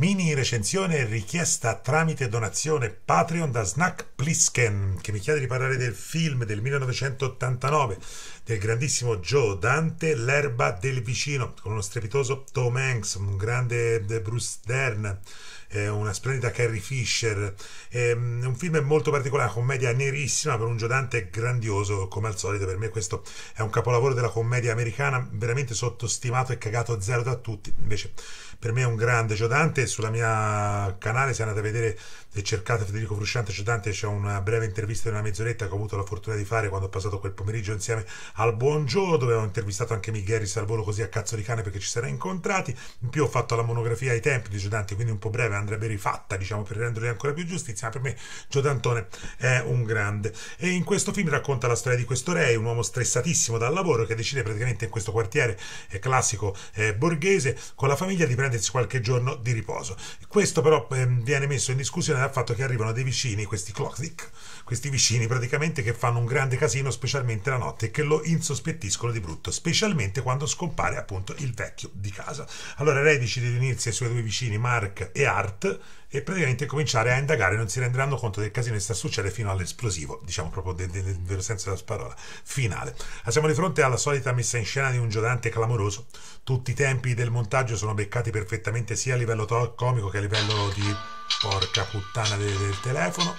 Mini recensione richiesta tramite donazione Patreon da Snack Plisken, che mi chiede di parlare del film del 1989 del grandissimo Joe Dante, L'erba del vicino, con uno strepitoso Tom Hanks, un grande eh, Bruce Dern eh, una splendida Carrie Fisher. È ehm, un film molto particolare, commedia nerissima per un Giodante grandioso come al solito. Per me questo è un capolavoro della commedia americana, veramente sottostimato e cagato zero da tutti. Invece per me è un grande Giodante. Sulla mia canale se andate a vedere e cercate Federico Frusciante Giodante c'è una breve intervista di una mezz'oretta che ho avuto la fortuna di fare quando ho passato quel pomeriggio insieme al Buongiorno dove ho intervistato anche Miguel Salvolo così a cazzo di cane perché ci sarei incontrati. In più ho fatto la monografia ai tempi di Giodante, quindi un po' breve andrebbe rifatta, diciamo, per renderle ancora più giustizia, ma per me Gio D'Antone è un grande. E in questo film racconta la storia di questo re, un uomo stressatissimo dal lavoro che decide praticamente in questo quartiere eh, classico eh, borghese con la famiglia di prendersi qualche giorno di riposo. Questo però eh, viene messo in discussione dal fatto che arrivano dei vicini, questi Klosnik, questi vicini praticamente che fanno un grande casino specialmente la notte e che lo insospettiscono di brutto, specialmente quando scompare appunto il vecchio di casa. Allora Re decide di unirsi ai suoi due vicini Mark e Art Bart e praticamente cominciare a indagare, non si renderanno conto del casino che sta succedendo fino all'esplosivo, diciamo proprio nel de, de, vero senso della parola, finale. Siamo di fronte alla solita messa in scena di un giocante clamoroso, tutti i tempi del montaggio sono beccati perfettamente sia a livello comico che a livello di porca puttana del, del telefono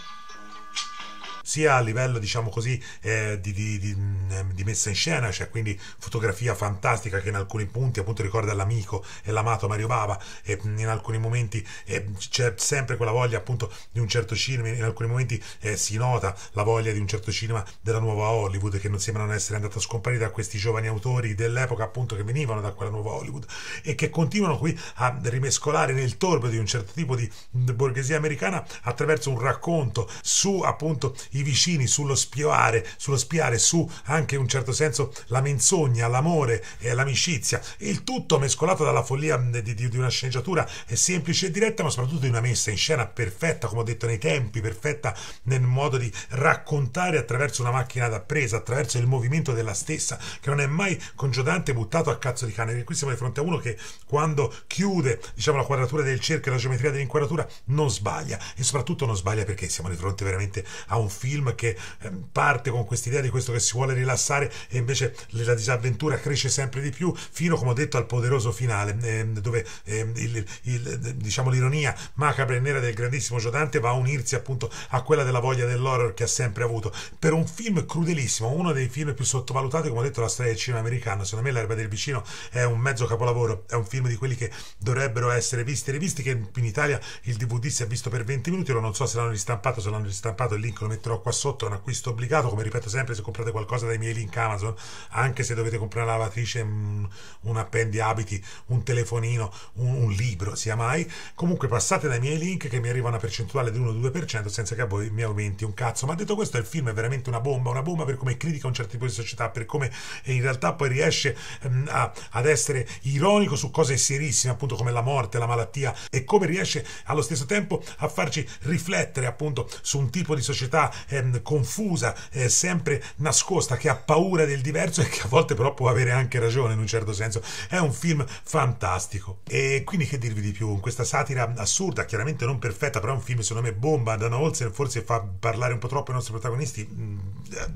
sia a livello diciamo così eh, di, di, di, mm, di, messa in scena cioè quindi fotografia fantastica che in alcuni punti appunto ricorda l'amico e l'amato Mario Bava e mm, in alcuni momenti eh, c'è sempre quella voglia appunto di un certo cinema in alcuni momenti eh, si nota la voglia di un certo cinema della nuova Hollywood che non sembra non essere andata a scomparire da questi giovani autori dell'epoca appunto che venivano da quella nuova Hollywood e che continuano qui a rimescolare nel torbido di un certo tipo di borghesia americana attraverso un racconto su appunto i i vicini, sullo spiare, sullo spiare su anche in un certo senso la menzogna, l'amore e l'amicizia. Il tutto mescolato dalla follia di, di, di una sceneggiatura eh, semplice e diretta, ma soprattutto di una messa in scena perfetta, come ho detto, nei tempi, perfetta nel modo di raccontare attraverso una macchina da presa, attraverso il movimento della stessa, che non è mai congiodante buttato a cazzo di cane. Qui siamo di fronte a uno che quando chiude diciamo, la quadratura del cerchio e la geometria dell'inquadratura non sbaglia e soprattutto non sbaglia perché siamo di fronte veramente a un film film che ehm, parte con quest'idea di questo che si vuole rilassare e invece la disavventura cresce sempre di più fino, come ho detto, al poderoso finale ehm, dove ehm, il, il, diciamo, l'ironia macabra e nera del grandissimo Giodante va a unirsi appunto a quella della voglia dell'horror che ha sempre avuto per un film crudelissimo, uno dei film più sottovalutati, come ho detto, la storia del cinema americano. Secondo me L'erba del vicino è un mezzo capolavoro, è un film di quelli che dovrebbero essere visti e rivisti, che in Italia il DVD si è visto per 20 minuti, non so se l'hanno ristampato, se l'hanno ristampato il link lo metterò qua sotto è un acquisto obbligato, come ripeto sempre se comprate qualcosa dai miei link Amazon, anche se dovete comprare una lavatrice, mm, un appendi abiti, un telefonino, un, un libro, sia mai, comunque passate dai miei link che mi arriva una percentuale dell'1-2% senza che a voi mi aumenti un cazzo. Ma detto questo il film è veramente una bomba, una bomba per come critica un certo tipo di società, per come in realtà poi riesce um, a, ad essere ironico su cose serissime, appunto come la morte, la malattia e come riesce allo stesso tempo a farci riflettere appunto su un tipo di società ehm, confusa, eh, sempre nascosta, che ha paura del diverso e che a volte però può avere anche ragione in un certo senso. È un film fantastico. E quindi che dirvi di più? Questa satira assurda, chiaramente non perfetta, però è un film secondo me bomba. Dana Olsen forse fa parlare un po' troppo i nostri protagonisti. Mm,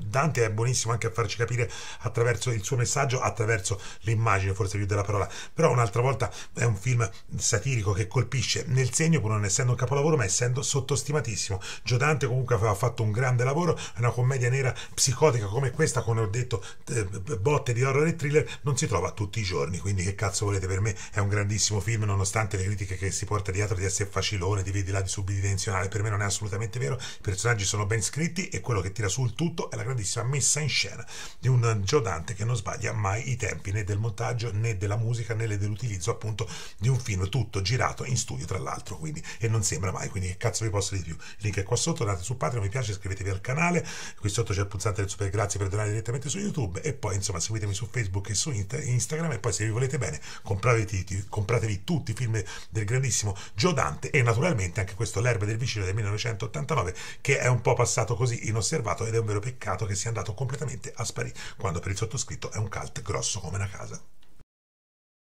Dante è buonissimo anche a farci capire attraverso il suo messaggio, attraverso l'immagine, forse più della parola. Però un'altra volta è un film satirico che colpisce nel segno, pur non essendo un capolavoro, ma essendo sottostimatissimo. Gio Dante comunque aveva fatto un grande lavoro, è una commedia nera psicotica come questa, come ho detto, eh, botte di horror e thriller, non si trova tutti i giorni, quindi che cazzo volete per me? È un grandissimo film nonostante le critiche che si porta dietro di essere facilone, di vedi là di subdimensionale, per me non è assolutamente vero, i personaggi sono ben scritti e quello che tira sul tutto è la grandissima messa in scena di un Joe Dante che non sbaglia mai i tempi né del montaggio né della musica né dell'utilizzo appunto di un film tutto girato in studio tra l'altro, quindi e non sembra mai, quindi che cazzo vi posso dire di più? link è qua sotto, andate su Patreon, mi piace iscrivetevi al canale, qui sotto c'è il pulsante del super grazie per donare direttamente su YouTube e poi insomma seguitemi su Facebook e su Instagram e poi se vi volete bene compratevi, compratevi tutti i film del grandissimo Gio Dante e naturalmente anche questo L'erbe del vicino del 1989 che è un po' passato così inosservato ed è un vero peccato che sia andato completamente a sparire quando per il sottoscritto è un cult grosso come una casa.